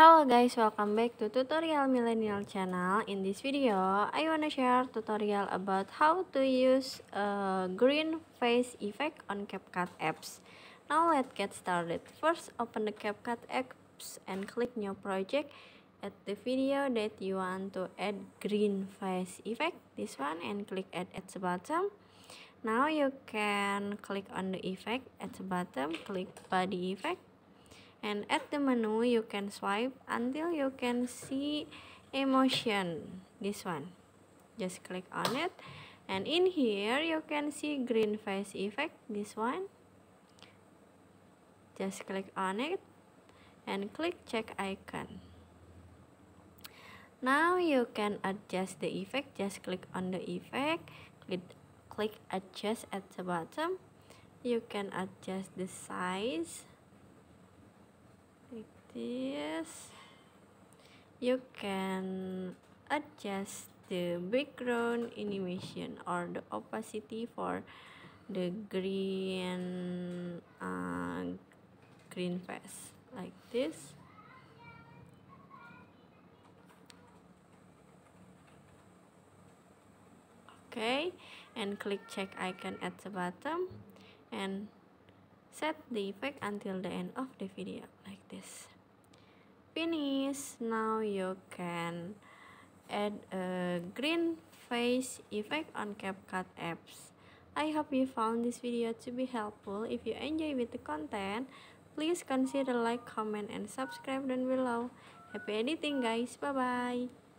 Hello guys, welcome back to tutorial millennial channel. In this video, I wanna share tutorial about how to use a uh, green face effect on CapCut apps. Now let's get started. First, open the CapCut apps and click new project at the video that you want to add green face effect, this one, and click add at the bottom. Now you can click on the effect at the bottom, click body effect, and at the menu you can swipe until you can see emotion this one just click on it and in here you can see green face effect this one just click on it and click check icon now you can adjust the effect just click on the effect click click adjust at the bottom you can adjust the size like this you can adjust the background animation or the opacity for the green uh, green face like this okay and click check icon at the bottom and set the effect until the end of the video like this finish now you can add a green face effect on CapCut apps I hope you found this video to be helpful if you enjoy with the content please consider like comment and subscribe down below happy editing guys bye bye